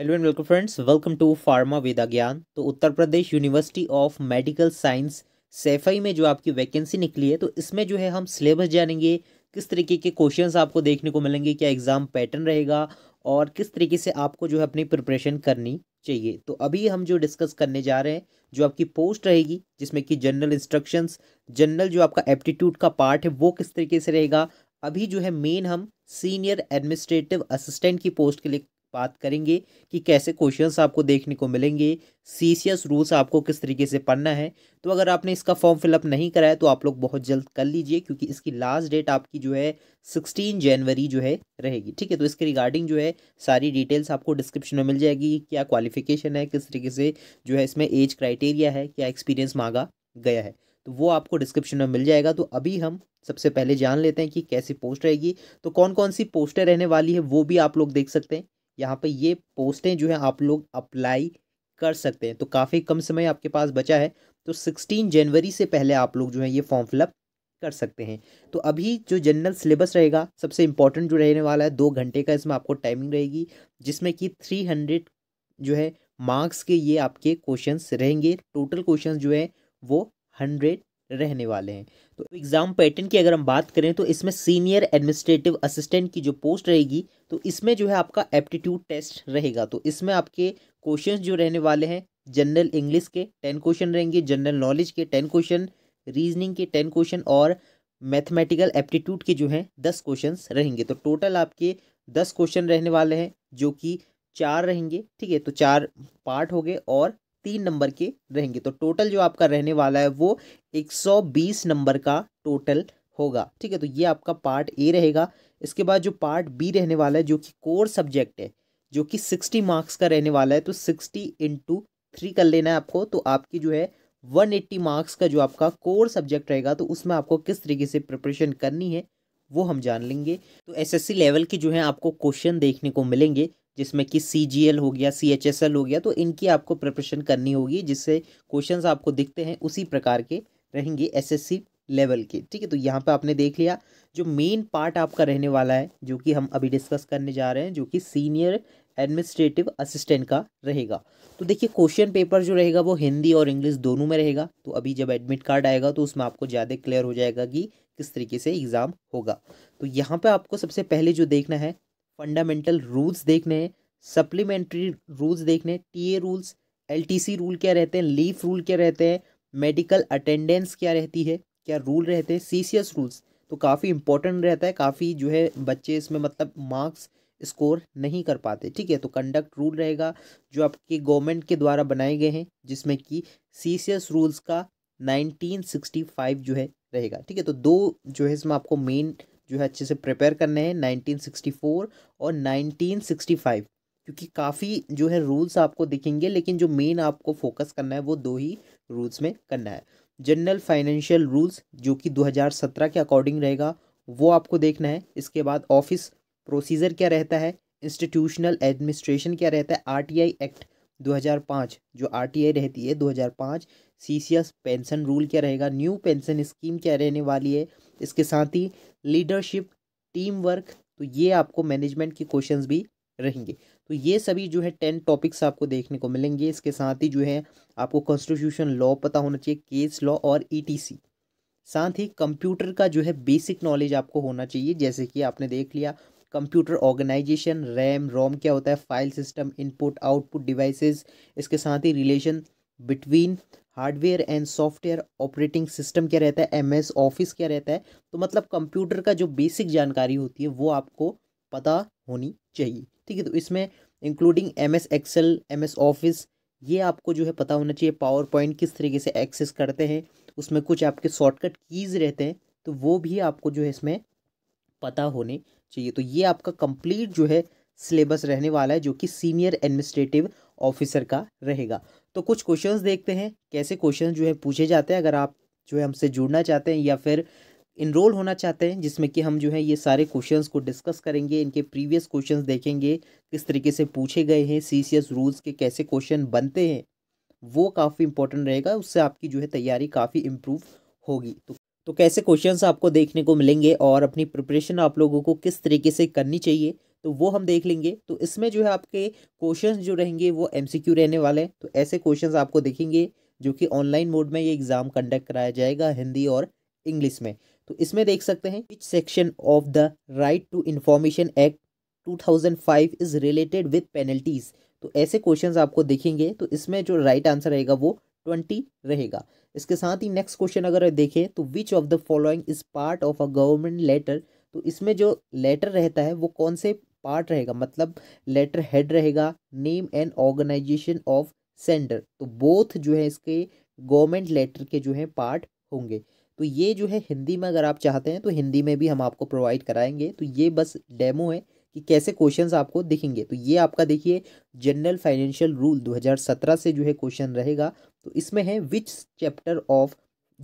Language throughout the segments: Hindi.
hello and welcome friends welcome to pharma Veda Gyan तो Uttar Pradesh university of medical science Saifai में जो आपकी वैकेंसी निकली है तो इसमें जो है हम सिलेबस जानेंगे किस तरीके के क्वेश्चंस आपको देखने को मिलेंगे क्या एग्ज़ाम पैटर्न रहेगा और किस तरीके से आपको जो है अपनी प्रिपरेशन करनी चाहिए तो अभी हम जो डिस्कस करने जा रहे हैं जो आपकी पोस्ट रहेगी जिसमें कि जनरल इंस्ट्रक्शंस जनरल जो आपका एप्टीट्यूड का पार्ट है वो किस तरीके से रहेगा अभी जो है मेन हम सीनियर एडमिनिस्ट्रेटिव असिस्टेंट की पोस्ट के लिए बात करेंगे कि कैसे क्वेश्चंस आपको देखने को मिलेंगे सी सी एस रूल्स आपको किस तरीके से पढ़ना है तो अगर आपने इसका फॉर्म फिलअप नहीं कराया तो आप लोग बहुत जल्द कर लीजिए क्योंकि इसकी लास्ट डेट आपकी जो है सिक्सटीन जनवरी जो है रहेगी ठीक है तो इसके रिगार्डिंग जो है सारी डिटेल्स आपको डिस्क्रिप्शन में मिल जाएगी क्या क्वालिफिकेशन है किस तरीके से जो है इसमें एज क्राइटेरिया है क्या एक्सपीरियंस मांगा गया है तो वो आपको डिस्क्रिप्शन में मिल जाएगा तो अभी हम सबसे पहले जान लेते हैं कि कैसी पोस्ट रहेगी तो कौन कौन सी पोस्टें रहने वाली है वो भी आप लोग देख सकते हैं यहाँ पर ये पोस्टें जो है आप लोग अप्लाई कर सकते हैं तो काफ़ी कम समय आपके पास बचा है तो सिक्सटीन जनवरी से पहले आप लोग जो है ये फॉर्म फिलअप कर सकते हैं तो अभी जो जनरल सिलेबस रहेगा सबसे इम्पोर्टेंट जो रहने वाला है दो घंटे का इसमें आपको टाइमिंग रहेगी जिसमें कि थ्री हंड्रेड जो है मार्क्स के ये आपके क्वेश्चंस रहेंगे टोटल क्वेश्चंस जो है वो हंड्रेड रहने वाले हैं तो एग्ज़ाम पैटर्न की अगर हम बात करें तो इसमें सीनियर एडमिनिस्ट्रेटिव असिस्टेंट की जो पोस्ट रहेगी तो इसमें जो है आपका एप्टीट्यूड टेस्ट रहेगा तो इसमें आपके क्वेश्चन जो रहने वाले हैं जनरल इंग्लिश के टेन क्वेश्चन रहेंगे जनरल नॉलेज के टेन क्वेश्चन रीजनिंग के टेन क्वेश्चन और मैथमेटिकल एप्टीट्यूड के जो हैं दस क्वेश्चन रहेंगे तो टोटल आपके दस क्वेश्चन रहने वाले हैं जो कि चार रहेंगे ठीक है तो चार पार्ट हो गए और तीन नंबर के रहेंगे तो टोटल जो आपका रहने वाला है वो 120 नंबर का टोटल होगा ठीक है तो ये आपका पार्ट ए रहेगा इसके बाद जो पार्ट बी रहने वाला है जो कि कोर सब्जेक्ट है जो कि सिक्सटी मार्क्स का रहने वाला है तो सिक्सटी इंटू थ्री कर लेना है आपको तो आपकी जो है वन एट्टी मार्क्स का जो आपका कोर सब्जेक्ट रहेगा तो उसमें आपको किस तरीके से प्रिपरेशन करनी है वो हम जान लेंगे तो एसएससी लेवल के जो है आपको क्वेश्चन देखने को मिलेंगे जिसमें कि सी जी एल हो गया सी एच एस एल हो गया तो इनकी आपको प्रिपरेशन करनी होगी जिससे क्वेश्चन आपको दिखते हैं उसी प्रकार के रहेंगे एस एस सी लेवल के ठीक है तो यहाँ पे आपने देख लिया जो मेन पार्ट आपका रहने वाला है जो कि हम अभी डिस्कस करने जा रहे हैं जो कि सीनियर एडमिनिस्ट्रेटिव असिस्टेंट का रहेगा तो देखिए क्वेश्चन पेपर जो रहेगा वो हिंदी और इंग्लिश दोनों में रहेगा तो अभी जब एडमिट कार्ड आएगा तो उसमें आपको ज़्यादा क्लियर हो जाएगा कि किस तरीके से एग्ज़ाम होगा तो यहाँ पे आपको सबसे पहले जो देखना है फंडामेंटल रूल्स देखने हैं सप्लीमेंट्री रूल्स देखने हैं T rules L T C rule क्या रहते हैं लीफ रूल क्या रहते हैं मेडिकल अटेंडेंस क्या रहती है क्या रूल रहते हैं सी सी एस रूल्स तो काफ़ी इंपॉर्टेंट रहता है काफ़ी जो है बच्चे इसमें मतलब मार्क्स स्कोर नहीं कर पाते ठीक है तो कंडक्ट रूल रहेगा जो आपके गवर्नमेंट के द्वारा बनाए गए हैं जिसमें कि सी सी एस रूल्स का नाइनटीन सिक्सटी फाइव जो है रहेगा ठीक है तो दो जो है इसमें आपको मेन जो है अच्छे से प्रिपेयर करने हैं 1964 और 1965 क्योंकि काफ़ी जो है रूल्स आपको दिखेंगे लेकिन जो मेन आपको फोकस करना है वो दो ही रूल्स में करना है जनरल फाइनेंशियल रूल्स जो कि 2017 के अकॉर्डिंग रहेगा वो आपको देखना है इसके बाद ऑफिस प्रोसीजर क्या रहता है इंस्टीट्यूशनल एडमिनिस्ट्रेशन क्या रहता है आई एक्ट 2005 जो आई रहती है 2005 सीसीएस पेंशन रूल क्या रहेगा न्यू पेंशन स्कीम क्या रहने वाली है इसके साथ ही लीडरशिप टीम वर्क तो ये आपको मैनेजमेंट के क्वेश्चन भी रहेंगे तो ये सभी जो है टेन टॉपिक्स आपको देखने को मिलेंगे इसके साथ ही जो है आपको कॉन्स्टिट्यूशन लॉ पता होना चाहिए केस लॉ और ई e साथ ही कंप्यूटर का जो है बेसिक नॉलेज आपको होना चाहिए जैसे कि आपने देख लिया कंप्यूटर ऑर्गेनाइजेशन रैम रोम क्या होता है file system input output devices इसके साथ ही relation between hardware and software operating system क्या रहता है एमएस ऑफिस क्या रहता है तो मतलब कंप्यूटर का जो बेसिक जानकारी होती है वो आपको पता होनी चाहिए ठीक है तो इसमें including M S Excel M S Office ये आपको जो है पता होना चाहिए पावर पॉइंट किस तरीके से एक्सेस करते हैं उसमें कुछ आपके शॉर्टकट कीज़ रहते हैं तो वो भी आपको जो है इसमें पता होने चाहिए तो ये आपका कंप्लीट जो है सिलेबस रहने वाला है जो कि सीनियर एडमिनिस्ट्रेटिव ऑफिसर का रहेगा तो कुछ क्वेश्चंस देखते हैं कैसे क्वेश्चन जो है पूछे जाते हैं अगर आप जो है हमसे जुड़ना चाहते हैं या फिर इनरोल होना चाहते हैं जिसमें कि हम जो है ये सारे क्वेश्चंस को डिस्कस करेंगे इनके प्रीवियस क्वेश्चंस देखेंगे किस तरीके से पूछे गए हैं सी सी एस रूल्स के कैसे क्वेश्चन बनते हैं वो काफ़ी इंपॉर्टेंट रहेगा उससे आपकी जो है तैयारी काफ़ी इम्प्रूव होगी तो तो कैसे क्वेश्चंस आपको देखने को मिलेंगे और अपनी प्रिपरेशन आप लोगों को किस तरीके से करनी चाहिए तो वो हम देख लेंगे तो इसमें जो है आपके क्वेश्चंस जो रहेंगे वो एमसीक्यू रहने वाले हैं तो ऐसे क्वेश्चंस आपको देखेंगे जो कि ऑनलाइन मोड में ये एग्ज़ाम कंडक्ट कराया जाएगा हिंदी और इंग्लिश में तो इसमें देख सकते हैं which section of the right to information act two is related with penalties तो ऐसे क्वेश्चंस आपको देखेंगे तो इसमें जो राइट right आंसर रहेगा वो ट्वेंटी रहेगा इसके साथ ही नेक्स्ट क्वेश्चन अगर देखें तो which of the following is part of a government letter तो इसमें जो लेटर रहता है वो कौन से पार्ट रहेगा मतलब लेटर हेड रहेगा name and organization of sender तो बोथ जो है इसके गवर्नमेंट लेटर के जो है पार्ट होंगे तो ये जो है हिंदी में अगर आप चाहते हैं तो हिंदी में भी हम आपको प्रोवाइड कराएंगे तो ये बस डेमो है कि कैसे क्वेश्चंस आपको दिखेंगे तो ये आपका देखिए जनरल फाइनेंशियल रूल 2017 से जो है क्वेश्चन रहेगा तो इसमें है which chapter of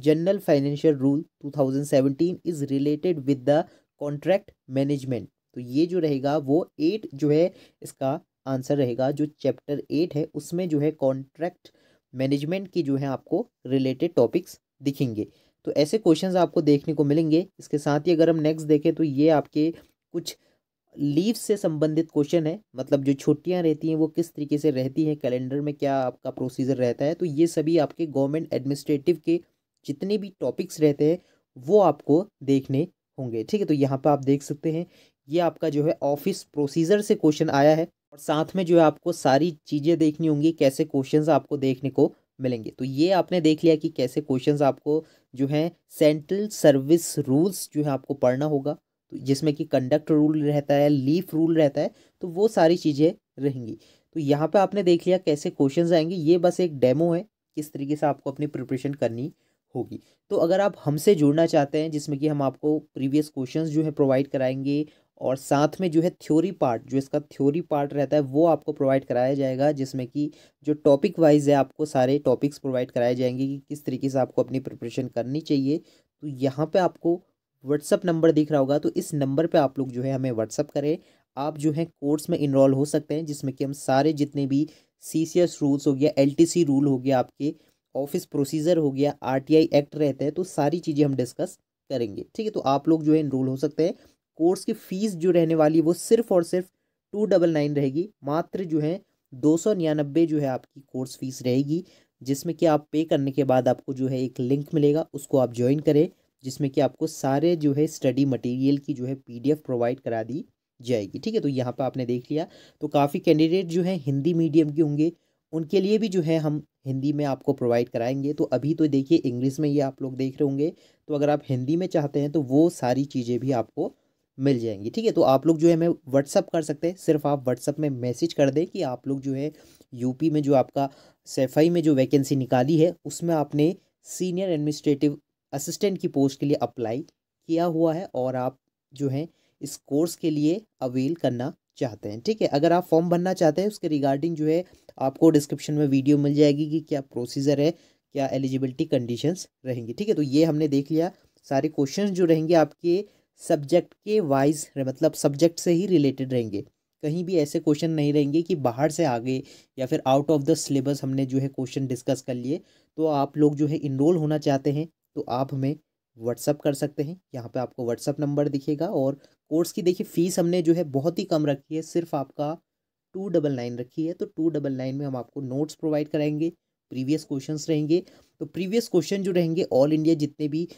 general financial rule 2017 is related with the contract management तो ये जो रहेगा वो एट जो है इसका आंसर रहेगा जो चैप्टर एट है उसमें जो है कॉन्ट्रैक्ट मैनेजमेंट की जो है आपको रिलेटेड टॉपिक्स दिखेंगे तो ऐसे क्वेश्चंस आपको देखने को मिलेंगे इसके साथ ही अगर हम नेक्स्ट देखें तो ये आपके कुछ लीव से संबंधित क्वेश्चन है मतलब जो छुट्टियां रहती हैं वो किस तरीके से रहती हैं कैलेंडर में क्या आपका प्रोसीजर रहता है तो ये सभी आपके गवर्नमेंट एडमिनिस्ट्रेटिव के जितने भी टॉपिक्स रहते हैं वो आपको देखने होंगे ठीक है तो यहाँ पर आप देख सकते हैं ये आपका जो है ऑफिस प्रोसीजर से क्वेश्चन आया है और साथ में जो है आपको सारी चीज़ें देखनी होंगी कैसे क्वेश्चंस आपको देखने को मिलेंगे तो ये आपने देख लिया कि कैसे क्वेश्चंस आपको जो है सेंट्रल सर्विस रूल्स जो है आपको पढ़ना होगा तो जिसमें कि कंडक्ट रूल रहता है लीफ रूल रहता है तो वो सारी चीज़ें रहेंगी तो यहाँ पे आपने देख लिया कैसे क्वेश्चन आएंगे ये बस एक डेमो है किस तरीके से आपको अपनी प्रिपरेशन करनी होगी तो अगर आप हमसे जुड़ना चाहते हैं जिसमें कि हम आपको प्रीवियस क्वेश्चन जो है प्रोवाइड कराएंगे और साथ में जो है थ्योरी पार्ट जो इसका थ्योरी पार्ट रहता है वो आपको प्रोवाइड कराया जाएगा जिसमें कि जो टॉपिक वाइज है आपको सारे टॉपिक्स प्रोवाइड कराए जाएंगे कि किस तरीके से आपको अपनी प्रिपरेशन करनी चाहिए तो यहाँ पे आपको व्हाट्सअप नंबर दिख रहा होगा तो इस नंबर पे आप लोग जो है हमें व्हाट्सअप करें आप जो है कोर्स में इनरोल हो सकते हैं जिसमें कि हम सारे जितने भी सी सी एस रूल्स हो गया एल टी सी रूल हो गया आपके ऑफिस प्रोसीजर हो गया आर टी आई एक्ट रहते हैं तो सारी चीज़ें हम डिस्कस करेंगे ठीक है तो आप लोग जो है इनरोल हो सकते हैं कोर्स की फ़ीस जो रहने वाली है वो सिर्फ और सिर्फ टू डबल नाइन रहेगी मात्र जो है दो सौ निन्यानबे जो है आपकी कोर्स फीस रहेगी जिसमें कि आप पे करने के बाद आपको जो है एक लिंक मिलेगा उसको आप ज्वाइन करें जिसमें कि आपको सारे जो है स्टडी मटेरियल की जो है पीडीएफ प्रोवाइड करा दी जाएगी ठीक है तो यहाँ पर आपने देख लिया तो काफ़ी कैंडिडेट जो है हिंदी मीडियम के होंगे उनके लिए भी जो है हम हिंदी में आपको प्रोवाइड कराएंगे तो अभी तो देखिए इंग्लिश में ये आप लोग देख रहे होंगे तो अगर आप हिंदी में चाहते हैं तो वो सारी चीज़ें भी आपको मिल जाएंगी ठीक है तो आप लोग जो है हमें व्हाट्सअप कर सकते हैं सिर्फ आप व्हाट्सअप में मैसेज कर दें कि आप लोग जो है यूपी में जो आपका सेफाई में जो वैकेंसी निकाली है उसमें आपने सीनियर एडमिनिस्ट्रेटिव असिस्टेंट की पोस्ट के लिए अप्लाई किया हुआ है और आप जो है इस कोर्स के लिए अवेल करना चाहते हैं ठीक है अगर आप फॉर्म भरना चाहते हैं उसके रिगार्डिंग जो है आपको डिस्क्रिप्शन में वीडियो मिल जाएगी कि क्या प्रोसीजर है क्या एलिजिबिलिटी कंडीशंस रहेंगी ठीक है तो ये हमने देख लिया सारे क्वेश्चन जो रहेंगे आपके सब्जेक्ट के वाइज मतलब सब्जेक्ट से ही रिलेटेड रहेंगे कहीं भी ऐसे क्वेश्चन नहीं रहेंगे कि बाहर से आगे या फिर आउट ऑफ द सिलेबस हमने जो है क्वेश्चन डिस्कस कर लिए तो आप लोग जो है इनरोल होना चाहते हैं तो आप हमें व्हाट्सअप कर सकते हैं यहाँ पे आपको व्हाट्सअप नंबर दिखेगा और कोर्स की देखिए फ़ीस हमने जो है बहुत ही कम रखी है सिर्फ आपका टू डबल नाइन रखी है तो टू डबल नाइन में हम आपको नोट्स प्रोवाइड कराएंगे प्रीवियस क्वेश्चन रहेंगे तो प्रीवियस क्वेश्चन जो रहेंगे ऑल इंडिया जितने भी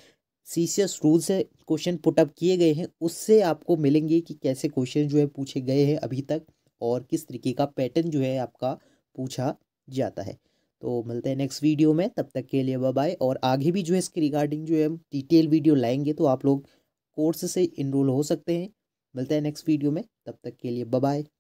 सी सी एस रूल से क्वेश्चन पुटअप किए गए हैं उससे आपको मिलेंगे कि कैसे क्वेश्चन जो है पूछे गए हैं अभी तक और किस तरीके का पैटर्न जो है आपका पूछा जाता है तो मिलते हैं नेक्स्ट वीडियो में तब तक के लिए बाय और आगे भी जो है इसके रिगार्डिंग जो है हम डिटेल वीडियो लाएंगे तो आप लोग कोर्स से इनरोल हो सकते हैं मिलते हैं नेक्स्ट वीडियो में तब तक के लिए बाय